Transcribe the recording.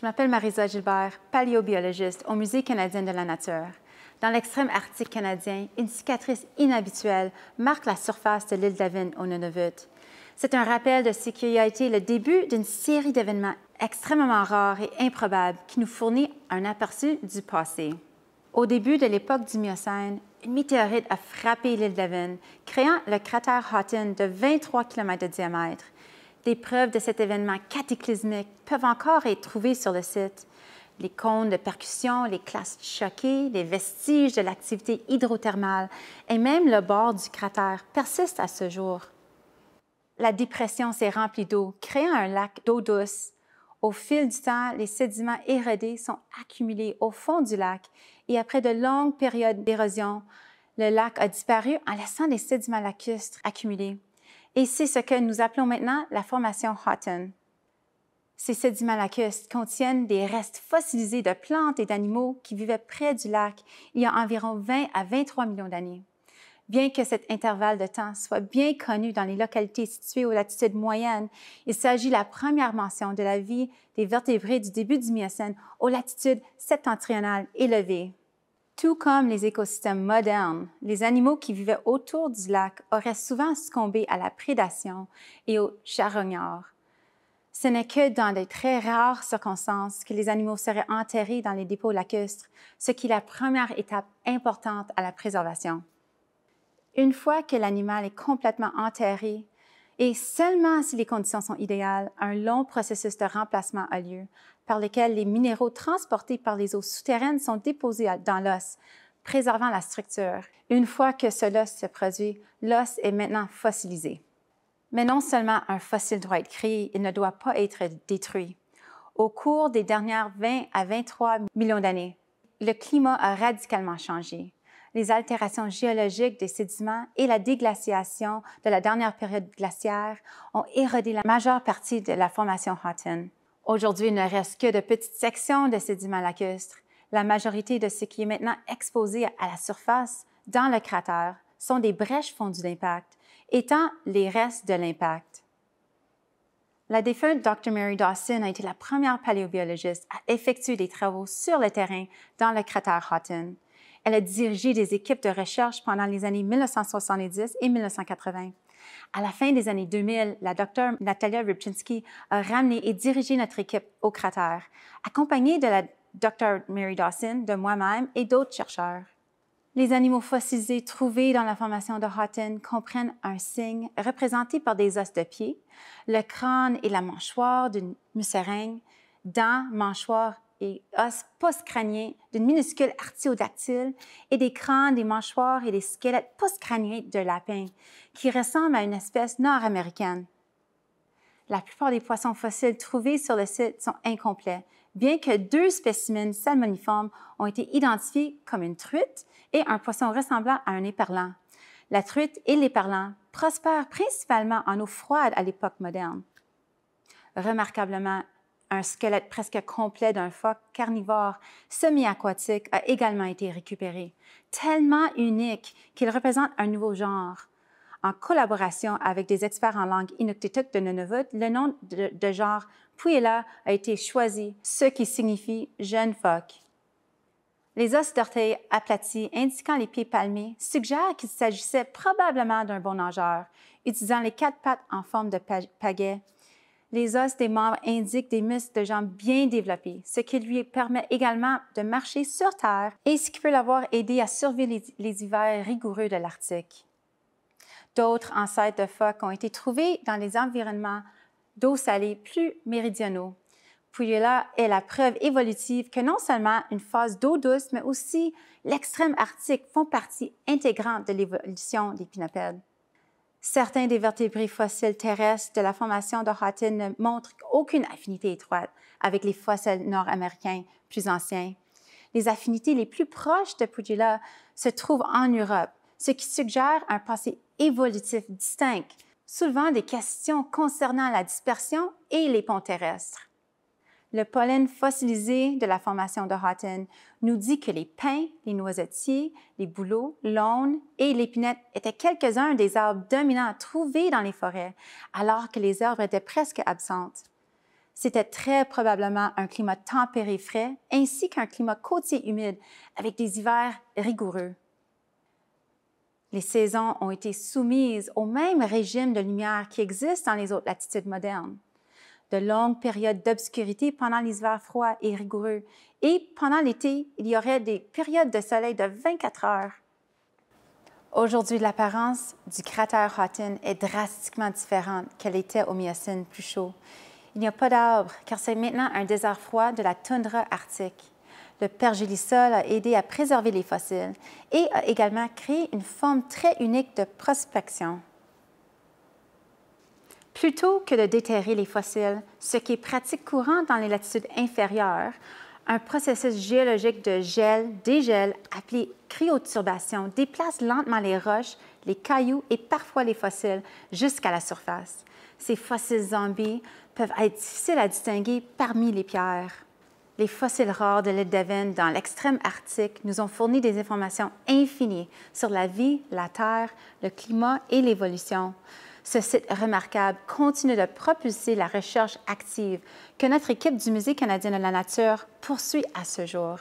Je m'appelle Marisa Gilbert, paléobiologiste au Musée canadien de la nature. Dans l'extrême arctique canadien, une cicatrice inhabituelle marque la surface de l'île d'Avin au Nunavut. C'est un rappel de ce qui a été le début d'une série d'événements extrêmement rares et improbables qui nous fournit un aperçu du passé. Au début de l'époque du Miocène, une météorite a frappé l'île d'Avin, créant le cratère Houghton de 23 km de diamètre. Des preuves de cet événement cataclysmique peuvent encore être trouvées sur le site. Les cônes de percussion, les classes choquées, les vestiges de l'activité hydrothermale et même le bord du cratère persistent à ce jour. La dépression s'est remplie d'eau, créant un lac d'eau douce. Au fil du temps, les sédiments érodés sont accumulés au fond du lac et après de longues périodes d'érosion, le lac a disparu en laissant des sédiments lacustres accumulés. Et c'est ce que nous appelons maintenant la formation Houghton. Ces sédiments lacustes contiennent des restes fossilisés de plantes et d'animaux qui vivaient près du lac il y a environ 20 à 23 millions d'années. Bien que cet intervalle de temps soit bien connu dans les localités situées aux latitudes moyennes, il s'agit de la première mention de la vie des vertébrés du début du Miocène aux latitudes septentrionales élevées. Tout comme les écosystèmes modernes, les animaux qui vivaient autour du lac auraient souvent succombé à la prédation et aux charognards. Ce n'est que dans de très rares circonstances que les animaux seraient enterrés dans les dépôts lacustres, ce qui est la première étape importante à la préservation. Une fois que l'animal est complètement enterré, et seulement si les conditions sont idéales, un long processus de remplacement a lieu, par lequel les minéraux transportés par les eaux souterraines sont déposés dans l'os, préservant la structure. Une fois que ce cela se produit, l'os est maintenant fossilisé. Mais non seulement un fossile doit être créé, il ne doit pas être détruit. Au cours des dernières 20 à 23 millions d'années, le climat a radicalement changé les altérations géologiques des sédiments et la déglaciation de la dernière période glaciaire ont érodé la majeure partie de la formation Houghton. Aujourd'hui, il ne reste que de petites sections de sédiments lacustres. La majorité de ce qui est maintenant exposé à la surface, dans le cratère, sont des brèches fondues d'impact, étant les restes de l'impact. La défunte Dr. Mary Dawson a été la première paléobiologiste à effectuer des travaux sur le terrain dans le cratère Houghton. Elle a dirigé des équipes de recherche pendant les années 1970 et 1980. À la fin des années 2000, la docteure Natalia Rybczynski a ramené et dirigé notre équipe au cratère, accompagnée de la docteure Mary Dawson, de moi-même et d'autres chercheurs. Les animaux fossilisés trouvés dans la formation de Houghton comprennent un signe représenté par des os de pied, le crâne et la mâchoire d'une musaraigne, dents, mâchoire et os postcraniens d'une minuscule artiodactyle et des crânes, des mâchoires et des squelettes postcrâniens de lapin, qui ressemblent à une espèce nord-américaine. La plupart des poissons fossiles trouvés sur le site sont incomplets, bien que deux spécimens salmoniformes ont été identifiés comme une truite et un poisson ressemblant à un éperlan. La truite et l'éperlan prospèrent principalement en eau froide à l'époque moderne. Remarquablement, un squelette presque complet d'un phoque carnivore semi-aquatique a également été récupéré, tellement unique qu'il représente un nouveau genre. En collaboration avec des experts en langue inuktitut de Nunavut, le nom de, genre Puyela a été choisi, ce qui signifie jeune phoque. Les os d'orteil aplatis indiquant les pieds palmés suggèrent qu'il s'agissait probablement d'un bon nageur, utilisant les quatre pattes en forme de pagaie les os des membres indiquent des muscles de jambes bien développés, ce qui lui permet également de marcher sur terre et ce qui peut l'avoir aidé à survivre les, hivers rigoureux de l'Arctique. D'autres ancêtres de phoques ont été trouvés dans les environnements d'eau salée plus méridionaux. Puyola est la preuve évolutive que non seulement une phase d'eau douce, mais aussi l'extrême arctique font partie intégrante de l'évolution des pinnipèdes. Certains des vertébrés fossiles terrestres de la formation de ne montrent aucune affinité étroite avec les fossiles nord-américains plus anciens. Les affinités les plus proches de Pugila se trouvent en Europe, ce qui suggère un passé évolutif distinct, soulevant des questions concernant la dispersion et les ponts terrestres le pollen fossilisé de la formation de Houghton nous dit que les pins, les noisetiers, les bouleaux, l'aune et l'épinette étaient quelques-uns des arbres dominants trouvés dans les forêts, alors que les arbres étaient presque absentes. C'était très probablement un climat tempéré frais ainsi qu'un climat côtier humide avec des hivers rigoureux. Les saisons ont été soumises au même régime de lumière qui existe dans les autres latitudes modernes de longues périodes d'obscurité pendant l'hiver froid et rigoureux. Et pendant l'été, il y aurait des périodes de soleil de 24 heures. Aujourd'hui, l'apparence du cratère Houghton est drastiquement différente qu'elle était au Miocène plus chaud. Il n'y a pas d'arbres, car c'est maintenant un désert froid de la toundra arctique. Le pergélisol a aidé à préserver les fossiles et a également créé une forme très unique de prospection. Plutôt que de déterrer les fossiles, ce qui est pratique courant dans les latitudes inférieures, un processus géologique de gel, dégel, appelé cryoturbation, déplace lentement les roches, les cailloux et parfois les fossiles jusqu'à la surface. Ces fossiles zombies peuvent être difficiles à distinguer parmi les pierres. Les fossiles rares de l'île d'Aven dans l'extrême Arctique nous ont fourni des informations infinies sur la vie, la Terre, le climat et l'évolution. Ce site remarquable continue de propulser la recherche active que notre équipe du Musée canadien de la nature poursuit à ce jour.